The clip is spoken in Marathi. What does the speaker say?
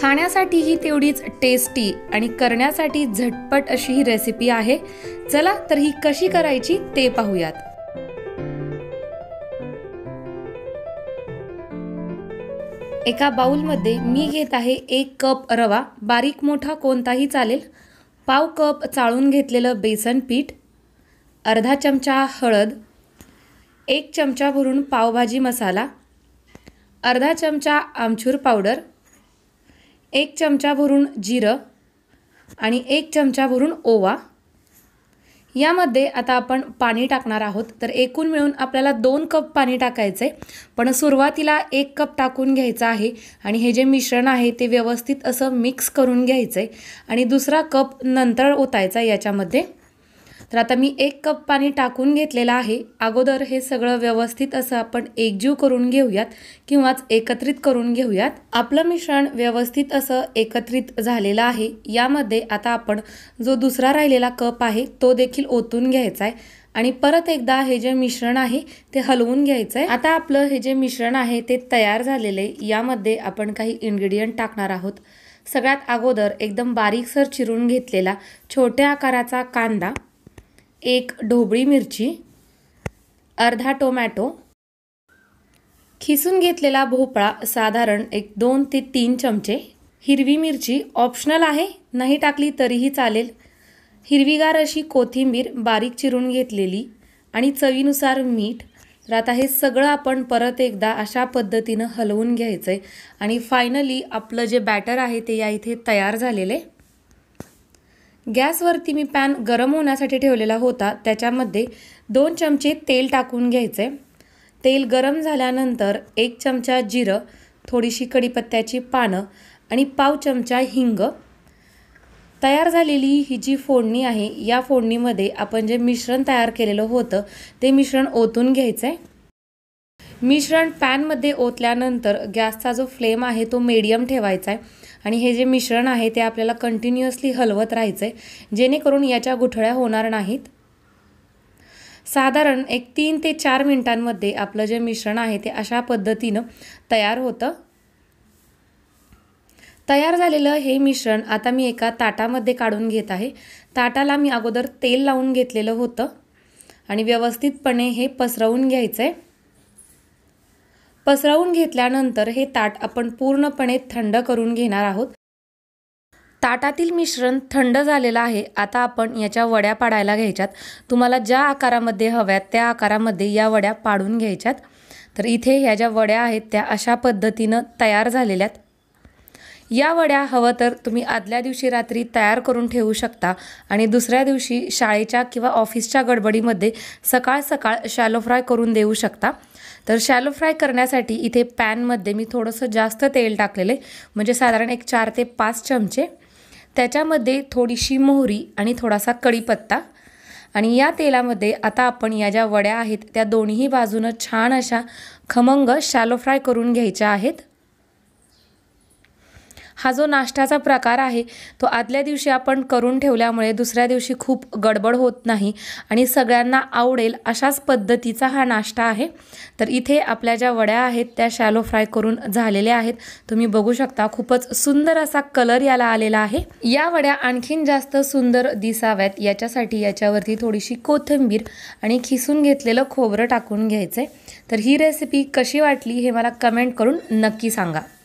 खाण्यासाठी ही तेवढीच टेस्टी आणि करण्यासाठी झटपट अशी ही रेसिपी आहे चला तर ही कशी करायची ते पाहूयात एका बाऊलमध्ये मी घेत आहे एक कप रवा बारीक मोठा कोणताही चालेल पाव कप चाळून घेतलेलं बेसन पीठ अर्धा चमचा हळद एक चमचा भरून पावभाजी मसाला अर्धा चमचा आमचूर पावडर एक चमचा भरून जिरं आणि एक चमचा भरून ओवा यामध्ये आता आपण पाणी टाकणार आहोत तर एकूण मिळून आपल्याला दोन कप पाणी टाकायचं आहे पण सुरुवातीला एक कप टाकून घ्यायचा आहे आणि हे जे मिश्रण आहे ते व्यवस्थित असं मिक्स करून घ्यायचं आहे आणि दुसरा कप नंतर ओतायचा याच्यामध्ये तर आता मी एक कप पाणी टाकून घेतलेलं आहे अगोदर हे सगळं व्यवस्थित असं आपण एकजीव करून घेऊयात किंवाच एकत्रित करून घेऊयात आपलं मिश्रण व्यवस्थित असं एकत्रित झालेलं आहे यामध्ये आता आपण जो दुसरा राहिलेला कप आहे तो देखील ओतून घ्यायचा आहे आणि परत एकदा हे जे मिश्रण आहे ते हलवून घ्यायचं आहे आता आपलं हे जे मिश्रण आहे ते तयार झालेलं आहे यामध्ये आपण काही इन्ग्रेडियंट टाकणार आहोत सगळ्यात अगोदर एकदम बारीकसर चिरून घेतलेला छोट्या आकाराचा कांदा एक ढोबळी मिरची अर्धा टोमॅटो खिसून घेतलेला भोपळा साधारण एक दोन ते तीन चमचे हिरवी मिरची ऑप्शनल आहे नाही टाकली तरीही चालेल हिरवीगार अशी कोथिंबीर बारीक चिरून घेतलेली आणि चवीनुसार मीठ तर आता हे सगळं आपण परत एकदा अशा पद्धतीनं हलवून घ्यायचं आहे आणि फायनली आपलं जे बॅटर आहे ते या इथे तयार झालेले गॅसवरती मी पॅन गरम होण्यासाठी ठेवलेला होता त्याच्यामध्ये दोन चमचे तेल टाकून आहे तेल गरम झाल्यानंतर एक चमचा जिरं थोडीशी कडीपत्त्याची पानं आणि पाव चमचा हिंग तयार झालेली ही जी फोडणी आहे या फोडणीमध्ये आपण जे मिश्रण तयार केलेलं होतं ते मिश्रण ओतून घ्यायचं आहे मिश्रण पॅनमध्ये ओतल्यानंतर गॅसचा जो फ्लेम आहे तो मीडियम ठेवायचा आहे आणि हे जे मिश्रण आहे ते आपल्याला कंटिन्युअसली हलवत राहायचं आहे जेणेकरून याच्या गुठळ्या होणार नाहीत साधारण एक तीन ते चार मिनिटांमध्ये आपलं जे मिश्रण आहे ते अशा पद्धतीनं तयार होतं तयार झालेलं हे मिश्रण आता मी एका ताटामध्ये काढून घेत आहे ताटाला मी अगोदर तेल लावून घेतलेलं होतं आणि व्यवस्थितपणे हे पसरवून घ्यायचं आहे पसरवून घेतल्यानंतर हे ताट आपण पूर्णपणे थंड करून घेणार आहोत ताटातील मिश्रण थंड झालेलं आहे आता आपण याच्या वड्या पाडायला घ्यायच्यात तुम्हाला ज्या आकारामध्ये हव्यात त्या आकारामध्ये या वड्या पाडून घ्यायच्यात तर इथे ह्या ज्या वड्या आहेत त्या अशा पद्धतीनं तयार झालेल्या आहेत या वड्या हवं तर तुम्ही आदल्या दिवशी रात्री तयार करून ठेवू शकता आणि दुसऱ्या दिवशी शाळेच्या किंवा ऑफिसच्या गडबडीमध्ये सकाळ सकाळ शॅलो फ्राय करून देऊ शकता तर शॅलो फ्राय करण्यासाठी इथे पॅनमध्ये मी थोडंसं जास्त तेल टाकलेले म्हणजे साधारण एक चार ते पाच चमचे त्याच्यामध्ये थोडीशी मोहरी आणि थोडासा कढीपत्ता आणि या तेलामध्ये आता आपण या ज्या वड्या आहेत त्या दोन्ही बाजूनं छान अशा खमंग शॅलो फ्राय करून घ्यायच्या आहेत हा जो नाश्त्याचा प्रकार आहे तो आदल्या दिवशी आपण करून ठेवल्यामुळे दुसऱ्या दिवशी खूप गडबड होत नाही आणि सगळ्यांना आवडेल अशाच पद्धतीचा हा नाश्ता आहे तर इथे आपल्या ज्या वड्या आहेत त्या शॅलो फ्राय करून झालेल्या आहेत तुम्ही बघू शकता खूपच सुंदर असा कलर याला आलेला आहे या वड्या आणखीन जास्त सुंदर दिसाव्यात याच्यासाठी याच्यावरती थोडीशी कोथिंबीर आणि खिसून घेतलेलं खोबरं टाकून घ्यायचं आहे तर ही रेसिपी कशी वाटली हे मला कमेंट करून नक्की सांगा